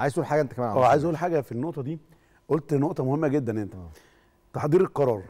عايز تقول حاجه انت كمان اه عايز اقول حاجه في النقطه دي قلت نقطه مهمه جدا انت أوه. تحضير القرار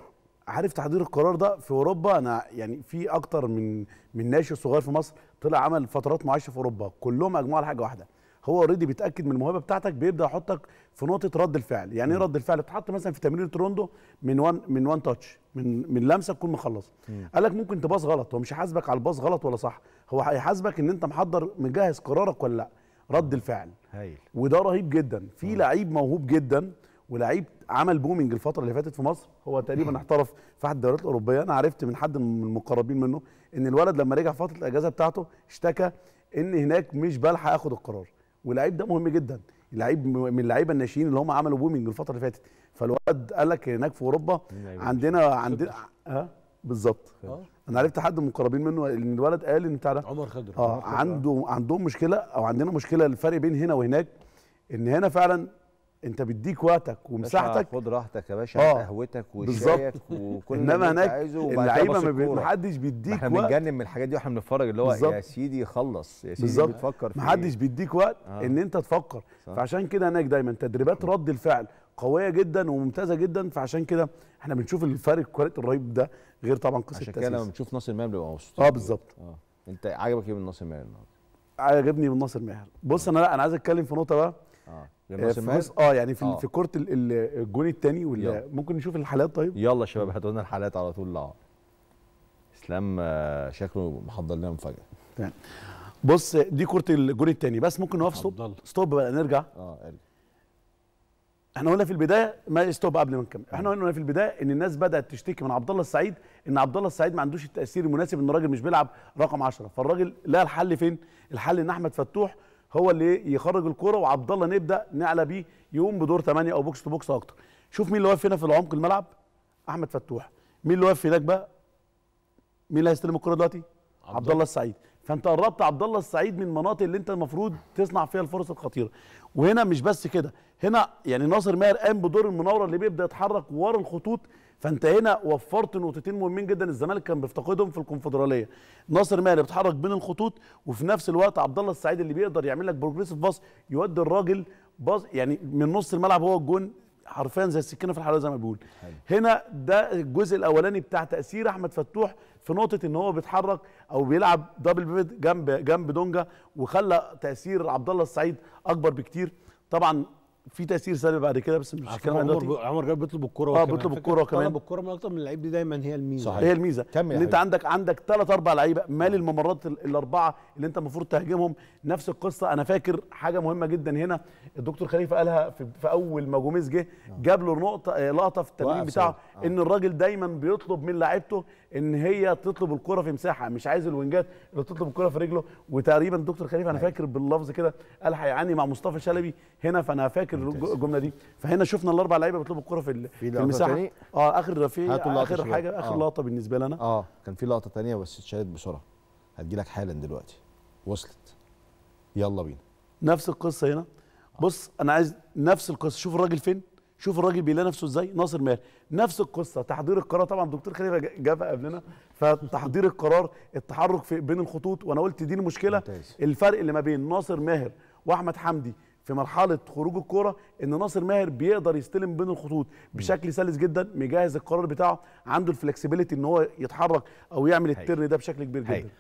عارف تحضير القرار ده في اوروبا انا يعني في اكتر من من ناشئ صغير في مصر طلع عمل فترات معاشه في اوروبا كلهم اجمعوا على حاجه واحده هو اوريدي بيتاكد من الموهبه بتاعتك بيبدا يحطك في نقطه رد الفعل يعني ايه رد الفعل اتحط مثلا في تمرين روندو من وان من وان تاتش من من لمسه تكون مخلص قال لك ممكن تباص غلط هو مش هيحاسبك على الباص غلط ولا صح هو هيحاسبك ان انت محضر مجهز قرارك ولا لا رد الفعل هايل وده رهيب جدا في آه. لعيب موهوب جدا ولعيب عمل بومنج الفتره اللي فاتت في مصر هو تقريبا احترف في احد الدوريات الاوروبيه انا عرفت من حد من المقربين منه ان الولد لما رجع فتره الاجازه بتاعته اشتكى ان هناك مش بلحق اخد القرار واللعيب ده مهم جدا لعيب من اللعيبه الناشئين اللي هم عملوا بومنج الفتره اللي فاتت فالولد قال لك هناك في اوروبا عندنا عندنا ها آه؟ بالظبط اه. انا عرفت حد من المقربين منه ان الولد قال ان بتاع عمر خضر اه عنده عندهم مشكله او عندنا مشكله الفرق بين هنا وهناك ان هنا فعلا انت بتديك وقتك ومساحتك خد راحتك يا باشا آه، قهوتك وشايك وكل انما هناك اللعيبه ما حدش بيديك وقت احنا بنتجنن من الحاجات دي واحنا بنتفرج اللي هو يا سيدي خلص يا سيدي بالزبط. بتفكر إيه؟ ما حدش بيديك وقت آه. ان انت تفكر صح. فعشان كده هناك دايما تدريبات رد الفعل قويه جدا وممتازه جدا فعشان كده احنا بنشوف الفرق الكواليتي الرهيب ده غير طبعا قصه عشان كده لما بنشوف ناصر ماهر بيبقى مبسوط اه بالظبط اه انت عجبك ايه من ناصر ماهر النهارده؟ عجبني من ناصر ماهر بص انا لا انا عايز اتكلم في نقطه بقى اه آه،, اه يعني في آه. في كوره الجون الثاني ولا ممكن نشوف الحالات طيب يلا شباب هاتوا لنا الحالات على طول لا آه. اسلام آه، شكله محضر لنا مفاجاه بص دي كره الجون الثاني بس ممكن نقف ستوب ستوب بقى نرجع اه ارجع احنا قلنا في البدايه ما ستوب قبل ما نكمل احنا قلنا في البدايه ان الناس بدات تشتكي من عبد الله السعيد ان عبد الله السعيد ما عندوش التاثير المناسب ان الراجل مش بيلعب رقم 10 فالراجل لقى الحل فين الحل ان احمد فتوح هو اللي يخرج الكوره وعبد الله نبدا نعلى بيه يقوم بدور ثمانيه او بوكس تو بوكس اكتر شوف مين اللي واقف هنا في العمق الملعب احمد فتوح مين اللي واقف هناك بقى مين اللي هيستلم الكوره دلوقتي عبد الله السعيد فانت قربت عبد الله السعيد من المناطق اللي انت المفروض تصنع فيها الفرص الخطيره وهنا مش بس كده هنا يعني ناصر ماهر قام بدور المناوره اللي بيبدا يتحرك ورا الخطوط فانت هنا وفرت نقطتين مهمين جدا الزمالك كان بيفتقدهم في الكونفدراليه ناصر ماهر بيتحرك بين الخطوط وفي نفس الوقت عبد الله السعيد اللي بيقدر يعمل لك بروجريسيف باص يودي الراجل باص يعني من نص الملعب هو الجون حرفيا زي السكينه في الحلاوه زي ما بيقول هنا ده الجزء الاولاني بتاع تاثير احمد فتوح في نقطه ان هو بيتحرك او بيلعب دبل بيفت جنب جنب دونجا وخلى تاثير عبد الله السعيد اكبر بكتير طبعا في تاثير سلبي بعد كده بس مش عن عمر عمر جاب بيطلب الكوره اه بيطلب الكوره كمان الكوره من اكتر من اللعيب دي دايما هي الميزه صحيح. هي الميزه ان انت عندك عندك ثلاث اربع لعيبه مال الممرات الاربعه اللي انت المفروض تهاجمهم نفس القصه انا فاكر حاجه مهمه جدا هنا الدكتور خليفه قالها في, في اول ما جوميز جه آه. جاب له نقطه آه، لقطه في التمرين بتاعه آه. ان الراجل دايما بيطلب من لعيبته ان هي تطلب الكوره في مساحه مش عايز الوينجات اللي تطلب الكوره في رجله وتقريبا الدكتور خليفه انا أيوه. فاكر باللفظ كده قال هيعاني مع مصطفى شلبي هنا فانا فاكر الجمله دي فهنا شفنا الاربع لعيبه بيطلبوا الكره في, في المساحه اه اخر رفيع اخر حاجه اخر آه. لقطه بالنسبه لنا اه كان في لقطه ثانيه بس اتشالت بسرعه هتجي لك حالا دلوقتي وصلت يلا بينا نفس القصه هنا آه. بص انا عايز نفس القصه شوف الراجل فين شوف الراجل بيلاقي نفسه ازاي ناصر ماهر نفس القصه تحضير القرار طبعا الدكتور خليل جابها قبلنا فتحضير القرار التحرك في بين الخطوط وانا قلت دي المشكله الفرق اللي ما بين ناصر ماهر واحمد حمدي في مرحله خروج الكوره ان ناصر ماهر بيقدر يستلم بين الخطوط بشكل سلس جدا مجهز القرار بتاعه عنده الفلكسبيليتي ان هو يتحرك او يعمل الترن ده بشكل كبير جدا